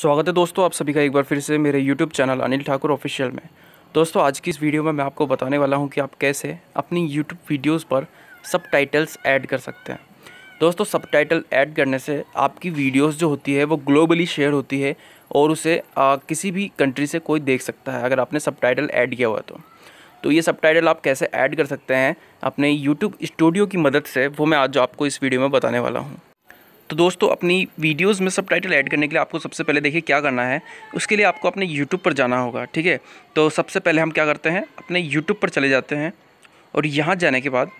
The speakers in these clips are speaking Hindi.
स्वागत है दोस्तों आप सभी का एक बार फिर से मेरे YouTube channel Anil Thakur official में दोस्तों आज की इस वीडियो में मैं आपको बताने वाला हूं कि आप कैसे अपनी YouTube वीडियोस पर सब टाइटल्स ऐड कर सकते हैं दोस्तों सब टाइटल ऐड करने से आपकी वीडियोस जो होती है वो ग्लोबली शेयर होती है और उसे आ, किसी भी कंट्री से कोई देख सकता है अगर आपने सब टाइटल ऐड किया हुआ तो तो ये सब टाइटल आप कैसे ऐड कर सकते हैं अपने यूट्यूब स्टूडियो की मदद से वो मैं आज आपको इस वीडियो में बताने वाला हूँ तो दोस्तों अपनी वीडियोस में सब टाइटल ऐड करने के लिए आपको सबसे पहले देखिए क्या करना है उसके लिए आपको अपने यूट्यूब पर जाना होगा ठीक है तो सबसे पहले हम क्या करते हैं अपने यूट्यूब पर चले जाते हैं और यहाँ जाने के बाद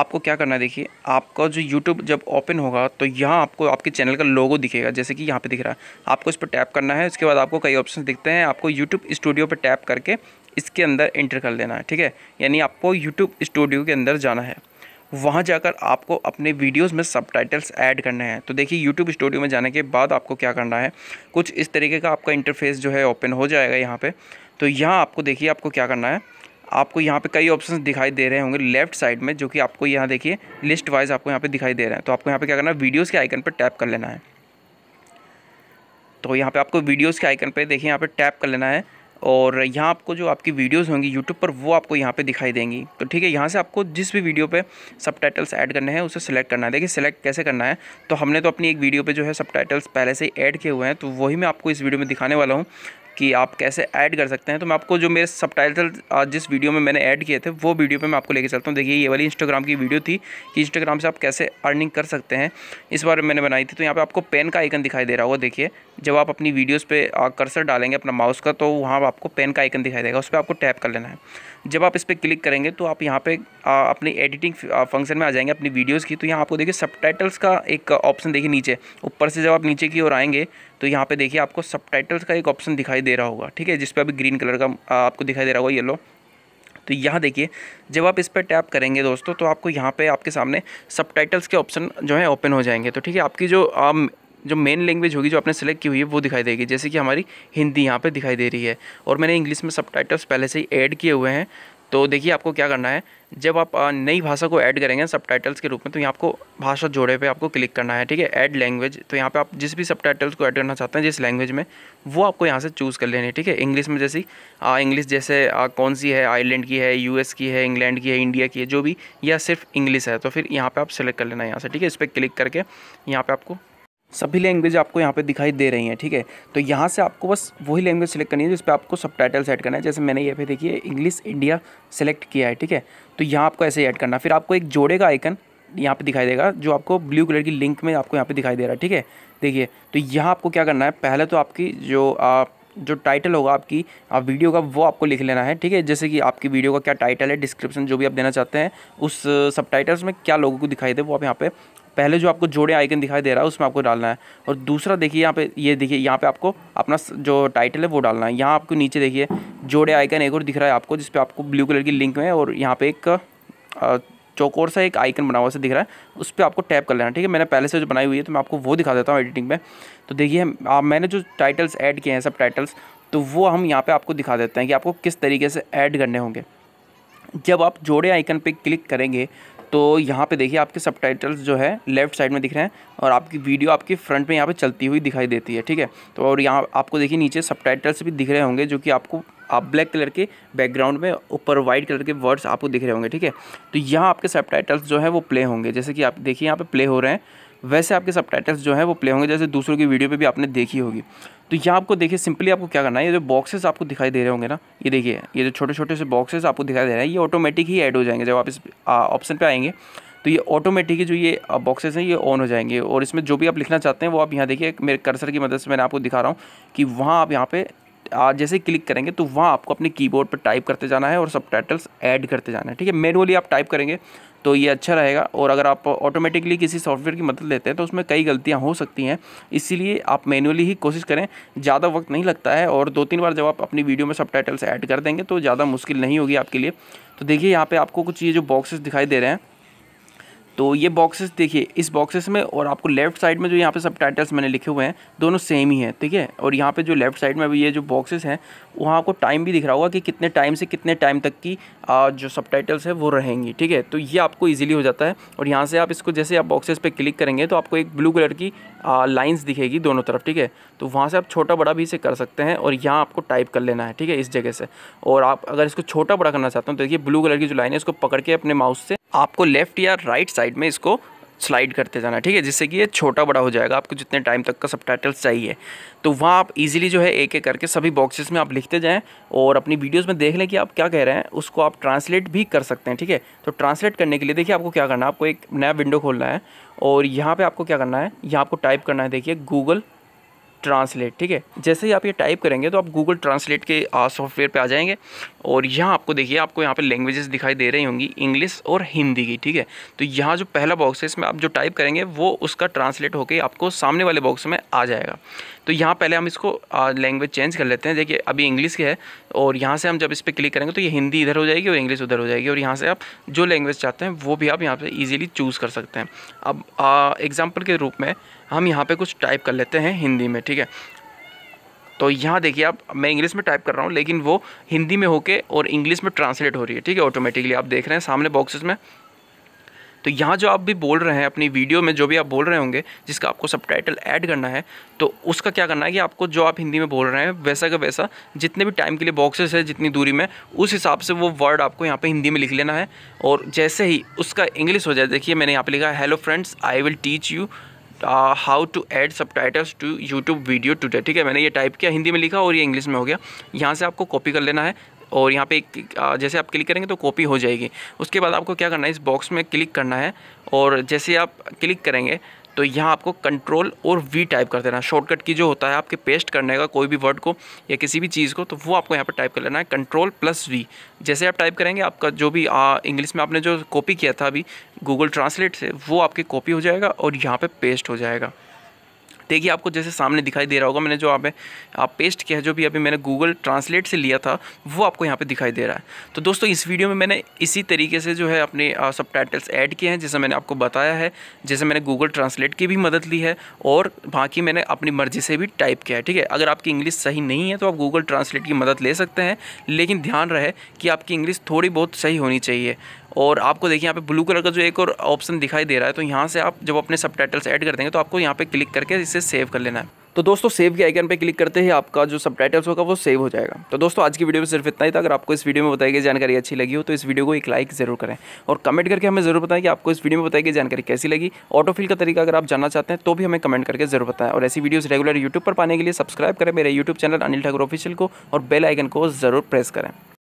आपको क्या करना है देखिए आपका जो यूट्यूब जब ओपन होगा तो यहाँ आपको आपके चैनल का लोगो दिखेगा जैसे कि यहाँ पर दिख रहा है आपको इस पर टैप करना है उसके बाद आपको कई ऑप्शन दिखते हैं आपको यूट्यूब स्टूडियो पर टैप करके इसके अंदर एंटर कर लेना है ठीक है यानी आपको यूट्यूब स्टूडियो के अंदर जाना है वहाँ जाकर आपको अपने वीडियोस में सब ऐड करने हैं तो देखिए यूट्यूब स्टूडियो में जाने के बाद आपको क्या करना है कुछ इस तरीके का आपका इंटरफेस जो है ओपन हो जाएगा यहाँ पर तो यहाँ आपको देखिए आपको क्या करना है आपको यहाँ पे कई ऑप्शन दिखाई दे रहे होंगे लेफ्ट साइड में जो कि आपको यहाँ देखिए लिस्ट वाइज आपको यहाँ पे दिखाई दे रहे हैं तो आपको यहाँ पे क्या करना है वीडियोस के आइकन पर टैप कर लेना है तो यहाँ पे आपको वीडियोस के आइकन पे देखिए यहाँ पे टैप कर लेना है और यहाँ आपको जो आपकी वीडियोस होंगी यूट्यूब पर वो आपको यहाँ पे दिखाई देंगी तो ठीक है यहाँ से आपको जिस भी वीडियो पे सब ऐड करने हैं उसे सिलेक्ट करना है देखिए सिलेक्ट कैसे करना है तो हमने तो अपनी एक वीडियो पर जो है सब पहले से ही ऐड किए हुए हैं तो वही मैं आपको इस वीडियो में दिखाने वाला हूँ कि आप कैसे ऐड कर सकते हैं तो मैं आपको जो मेरे सब आज जिस वीडियो में मैंने ऐड किए थे वो वीडियो पे मैं आपको लेके चलता हूँ देखिए ये वाली इंस्टाग्राम की वीडियो थी कि इंस्टाग्राम से आप कैसे अर्निंग कर सकते हैं इस बार मैंने बनाई थी तो यहाँ पर आपको पेन का आइकन दिखाई दे रहा होगा देखिए जब आप अपनी वीडियोज़ पर कर्सर डालेंगे अपना माउस का तो वहाँ आपको पेन का आइकन दिखाई देगा उस पर आपको टैप कर लेना है जब आप इस पर क्लिक करेंगे तो आप यहाँ पे अपनी एडिटिंग फंक्शन में आ जाएंगे अपनी वीडियोज़ की तो यहाँ आपको देखिए सब का एक ऑप्शन देखिए नीचे ऊपर से जब आप नीचे की ओर आएंगे तो यहाँ पे देखिए आपको सब का एक ऑप्शन दिखाई दे रहा होगा ठीक है जिसपे अभी ग्रीन कलर का आपको दिखाई दे रहा होगा येलो तो यहाँ देखिए जब आप इस पर टैप करेंगे दोस्तों तो आपको यहाँ पे आपके सामने सब के ऑप्शन जो है ओपन हो जाएंगे तो ठीक है आपकी जो जो मेन लैंग्वेज होगी जो आपने सेलेक्ट की हुई है वो दिखाई देगी जैसे कि हमारी हिंदी यहाँ पे दिखाई दे रही है और मैंने इंग्लिश में सब पहले से ही ऐड किए हुए हैं तो देखिए आपको क्या करना है जब आप नई भाषा को ऐड करेंगे सब के रूप में तो यहाँ आपको भाषा जोड़े पे आपको क्लिक करना है ठीक है ऐड लैंग्वेज तो यहाँ पे आप जिस भी सब को ऐड करना चाहते हैं जिस लैंग्वेज में वो आपको यहाँ से चूज़ कर लेनी है ठीक है इंग्लिश में जैसी इंग्लिश जैसे आ, कौन सी है आयरलैंड की है यू की है इंग्लैंड की है इंडिया की है जो भी या सिर्फ इंग्लिश है तो फिर यहाँ पर आप सेलेक्ट कर लेना है यहाँ से ठीक है इस पर क्लिक करके यहाँ पर आपको सभी लैंग्वेज आपको यहाँ पे दिखाई दे रही हैं ठीक है तो यहाँ से आपको बस वही लैंग्वेज सेलेक्ट करनी है जिस पर आपको सब टाइटल सेट करना है जैसे मैंने ये पे देखिए इंग्लिश इंडिया सेलेक्ट किया है ठीक है तो यहाँ आपको ऐसे ऐड करना फिर आपको एक जोड़े का आइकन यहाँ पे दिखाई देगा जो आपको ब्लू कलर की लिंक में आपको यहाँ पे दिखाई दे रहा है ठीक है देखिए तो यहाँ आपको क्या करना है पहले तो आपकी जो आप जो टाइटल होगा आपकी आप वीडियो का वो आपको लिख लेना है ठीक है जैसे कि आपकी वीडियो का क्या टाइटल है डिस्क्रिप्शन जो भी आप देना चाहते हैं उस सब uh, टाइटल्स में क्या लोगों को दिखाई दे वो आप यहाँ पे पहले जो आपको जोड़े आइकन दिखाई दे रहा है उसमें आपको डालना है और दूसरा देखिए यहाँ पे ये देखिए यहाँ पे आपको अपना जो टाइटल है वो डालना है यहाँ आपको नीचे देखिए जोड़े आइकन एक और दिख रहा है आपको जिसपे आपको ब्लू कलर की लिंक में और यहाँ पे एक चौकोर सा एक आइकन बना हुआ से दिख रहा है उस पर आपको टैप कर लेना ठीक है मैंने पहले से जो बनाई हुई है तो मैं आपको वो दिखा देता हूँ एडिटिंग में तो देखिए मैंने जो टाइटल्स ऐड किए हैं सब टाइटल्स तो वो हम यहाँ पर आपको दिखा देते हैं कि आपको किस तरीके से ऐड करने होंगे जब आप जोड़े आइकन पर क्लिक करेंगे तो यहाँ पे देखिए आपके सब जो है लेफ्ट साइड में दिख रहे हैं और आपकी वीडियो आपकी फ्रंट में यहाँ पे चलती हुई दिखाई देती है ठीक है तो और यहाँ आपको देखिए नीचे सब भी दिख रहे होंगे जो कि आपको आप ब्लैक कलर के बैकग्राउंड में ऊपर वाइट कलर के वर्ड्स आपको दिख रहे होंगे ठीक है तो यहाँ आपके सब जो है वो प्ले होंगे जैसे कि आप देखिए यहाँ पर प्ले हो रहे हैं वैसे आपके सब जो हैं वो प्ले होंगे जैसे दूसरों की वीडियो पर भी आपने देखी होगी तो यहाँ आपको देखिए सिंपली आपको क्या करना है ये जो बॉक्सेस आपको दिखाई दे रहे होंगे ना ये देखिए ये जो छोटे छोटे से बॉक्सेस आपको दिखाई दे रहे हैं ये ऑटोमेटिक ही ऐड हो जाएंगे जब आप इस ऑप्शन पे आएंगे तो ये ऑटोमेटिक जो ये बॉक्सेस हैं ये ऑन हो जाएंगे और इसमें जो भी आप लिखना चाहते हैं वो आप यहाँ देखिए मेरे कर्सर की मदद से मैंने आपको दिखा रहा हूँ कि वहाँ आप यहाँ पर जैसे क्लिक करेंगे तो वहाँ आपको अपने कीबोर्ड पर टाइप करते जाना है और सब टाइटल्स ऐड करते जाना है ठीक है मैनुअली आप टाइप करेंगे तो ये अच्छा रहेगा और अगर आप ऑटोमेटिकली किसी सॉफ्टवेयर की मदद लेते हैं तो उसमें कई गलतियाँ हो सकती हैं इसीलिए आप मैनुअली ही कोशिश करें ज़्यादा वक्त नहीं लगता है और दो तीन बार जब आप अपनी वीडियो में सब टाइटल्स ऐड कर देंगे तो ज़्यादा मुश्किल नहीं होगी आपके लिए तो देखिए यहाँ पर आपको कुछ ये जो बॉक्सेस दिखाई दे रहे हैं तो ये बॉक्सेस देखिए इस बॉक्सेस में और आपको लेफ्ट साइड में जो यहाँ पे सब टाइटल्स मैंने लिखे हुए हैं दोनों सेम ही हैं ठीक है और यहाँ पे जो लेफ्ट साइड में अभी ये जो बॉक्सेस हैं वहाँ आपको टाइम भी दिख रहा होगा कि कितने टाइम से कितने टाइम तक की जो सब टाइटल्स है वो रहेंगी ठीक है तो ये आपको ईजिली हो जाता है और यहाँ से आप इसको जैसे आप बॉक्सेस पर क्लिक करेंगे तो आपको एक ब्लू कलर की लाइन्स दिखेगी दोनों तरफ ठीक है तो वहाँ से आप छोटा बड़ा भी इसे कर सकते हैं और यहाँ आपको टाइप कर लेना है ठीक है इस जगह से और आप अगर इसको छोटा बड़ा करना चाहते हो तो देखिए ब्लू कलर की जो लाइन है इसको पकड़ के अपने माउस से आपको लेफ्ट या राइट साइड साइड में इसको स्लाइड करते जाना ठीक है जिससे कि ये छोटा बड़ा हो जाएगा आपको जितने टाइम तक का सब चाहिए तो वहाँ आप इजीली जो है एक एक करके सभी बॉक्सेस में आप लिखते जाएं और अपनी वीडियोस में देख लें कि आप क्या कह रहे हैं उसको आप ट्रांसलेट भी कर सकते हैं ठीक है तो ट्रांसलेट करने के लिए देखिए आपको क्या करना है आपको एक नया विंडो खोलना है और यहाँ पर आपको क्या करना है यहाँ आपको टाइप करना है देखिए गूगल ट्रांसलेट ठीक है जैसे ही आप ये टाइप करेंगे तो आप गूगल ट्रांसलेट के सॉफ्टवेयर पे आ जाएंगे और यहाँ आपको देखिए आपको यहाँ पे लैंग्वेजेस दिखाई दे रही होंगी इंग्लिश और हिंदी की ठीक है तो यहाँ जो पहला बॉक्स है इसमें आप जो टाइप करेंगे वो उसका ट्रांसलेट होकर आपको सामने वाले बॉक्स में आ जाएगा तो यहाँ पहले हम इसको लैंग्वेज चेंज कर लेते हैं देखिए अभी इंग्लिश की है और यहाँ से हम जब इस पर क्लिक करेंगे तो ये हिंदी इधर हो जाएगी और इंग्लिश उधर हो जाएगी और यहाँ से आप जो लैंग्वेज चाहते हैं वो भी आप यहाँ पर ईजिली चूज़ कर सकते हैं अब एग्ज़ाम्पल के रूप में हम यहाँ पर कुछ टाइप कर लेते हैं हिंदी में ठीक है तो यहाँ देखिए आप मैं इंग्लिश में टाइप कर रहा हूँ लेकिन वो हिंदी में होके और इंग्लिश में ट्रांसलेट हो रही है ठीक है ऑटोमेटिकली आप देख रहे हैं सामने बॉक्सेस में तो यहाँ जो आप भी बोल रहे हैं अपनी वीडियो में जो भी आप बोल रहे होंगे जिसका आपको सब टाइटल ऐड करना है तो उसका क्या करना है कि आपको जो आप हिंदी में बोल रहे हैं वैसा का वैसा जितने भी टाइम के लिए बॉक्सेस है जितनी दूरी में उस हिसाब से वो वर्ड आपको यहाँ पर हिंदी में लिख लेना है और जैसे ही उसका इंग्लिश हो जाए देखिए मैंने यहाँ पर लिखा hello friends I will teach you how to add subtitles to YouTube video today ठीक है मैंने ये टाइप किया हिंदी में लिखा और ये इंग्लिश में हो गया यहाँ से आपको कॉपी कर लेना है और यहाँ पे जैसे आप क्लिक करेंगे तो कॉपी हो जाएगी उसके बाद आपको क्या करना है इस बॉक्स में क्लिक करना है और जैसे आप क्लिक करेंगे तो यहाँ आपको कंट्रोल और वी टाइप कर देना शॉर्टकट की जो होता है आपके पेस्ट करने का कोई भी वर्ड को या किसी भी चीज़ को तो वो आपको यहाँ पर टाइप कर लेना है कंट्रोल प्लस वी जैसे आप टाइप करेंगे आपका जो भी इंग्लिश में आपने जो कॉपी किया था अभी गूगल ट्रांसलेट से वो आपकी कॉपी हो जाएगा और यहाँ पर पे पेस्ट हो जाएगा देखिए आपको जैसे सामने दिखाई दे रहा होगा मैंने जो आप आप पेस्ट किया है जो भी अभी मैंने गूगल ट्रांसलेट से लिया था वो आपको यहाँ पर दिखाई दे रहा है तो दोस्तों इस वीडियो में मैंने इसी तरीके से जो है अपने सब टाइटल्स ऐड किए हैं जैसे मैंने आपको बताया है जैसे मैंने गूगल ट्रांसलेट की भी मदद ली है और बाकी मैंने अपनी मर्ज़ी से भी टाइप किया है ठीक है अगर आपकी इंग्लिश सही नहीं है तो आप गूगल ट्रांसलेट की मदद ले सकते हैं लेकिन ध्यान रहे कि आपकी इंग्लिश थोड़ी बहुत सही होनी चाहिए और आपको देखिए यहाँ पे ब्लू कलर का जो एक और ऑप्शन दिखाई दे रहा है तो यहाँ से आप जब अपने सब टाइटल्स ऐड कर देंगे तो आपको यहाँ पे क्लिक करके इसे सेव कर लेना है तो दोस्तों सेव के आइकन पर क्लिक करते ही आपका जो सब होगा वो सेव हो जाएगा तो दोस्तों आज की वीडियो में सिर्फ इतना ही था अगर आपको इस वीडियो में बताई गई जानकारी अच्छी लगी हो तो इस वीडियो को एक लाइक जरूर करें और कमेंट करके हमें जरूर बताएं कि आपको इस वीडियो में बताई गई जानकारी कैसी लगी ऑटोफिल का तरीका अगर आप जानना चाहते हैं तो भी हमें कमेंट करके जरूर बताएं और ऐसी वीडियोज़ रेगुलर यूट्यूब पर पाने के लिए सब्सक्राइब करें मेरे YouTube channel Anil Thakur official को और बेल आइकन को जरूर प्रेस करें